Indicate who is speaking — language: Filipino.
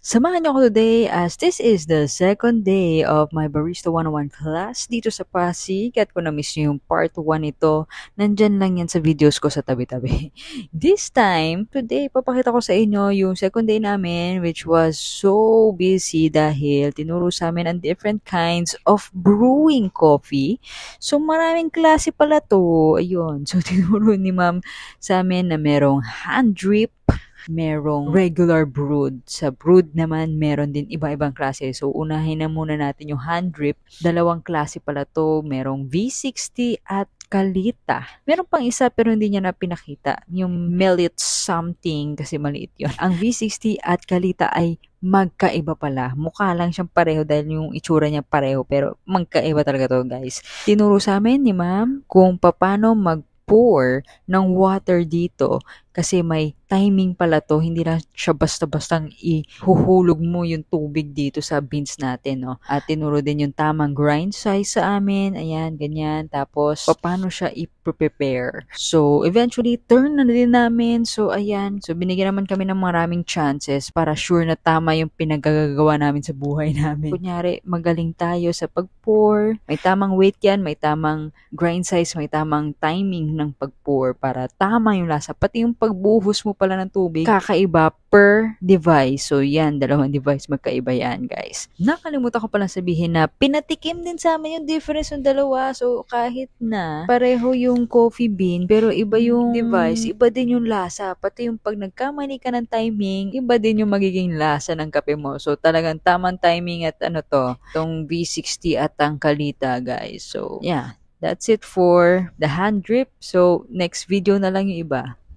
Speaker 1: Samahan niyo ako today as this is the second day of my Barista 101 class dito sa Pasig at kung na-miss niyo yung part 1 nito, nandyan lang yan sa videos ko sa tabi-tabi. This time, today, papakita ko sa inyo yung second day namin which was so busy dahil tinuro sa amin ang different kinds of brewing coffee. So maraming klase pala to. Ayun, so tinuro ni ma'am sa amin na merong hand drip, merong regular brood. Sa brood naman, meron din iba-ibang klase. So, unahin na muna natin yung hand drip. Dalawang klase pala to. Merong V60 at Kalita. Meron pang isa pero hindi niya na pinakita. Yung Melit something kasi maliit yon. Ang V60 at Kalita ay magkaiba pala. Mukha lang siyang pareho dahil yung itsura niya pareho pero magkaiba talaga to guys. Tinuro sa amin ni ma'am kung paano mag pour ng water dito kasi may timing pala to, hindi na siya basta-bastang ihuhulog mo yung tubig dito sa beans natin, no? At tinuro din yung tamang grind size sa amin, ayan, ganyan. Tapos, paano siya i-prepare. So, eventually, turn na din namin. So, ayan. So, binigyan naman kami ng maraming chances para sure na tama yung pinagagawa namin sa buhay namin. Kunyari, magaling tayo sa pag-pour. May tamang weight yan, may tamang grind size, may tamang timing ng pag-pour para tama yung lasa. Pati yung pagbuhos mo pala ng tubig, kakaiba per device. So, yan, dalawang device magkaiba yan, guys. Nakalimutan ko pala sabihin na pinatikim din sa amin yung difference ng dalawa. So, kahit na pareho yung coffee bean, pero iba mm, yung device, iba din yung lasa. Pati yung pag nagkamali ka ng timing, iba din yung magiging lasa ng kape mo. So, talagang tamang timing at ano to, tong V60 at ang kalita, guys. So, yeah, that's it for the hand drip. So, next video na lang yung iba.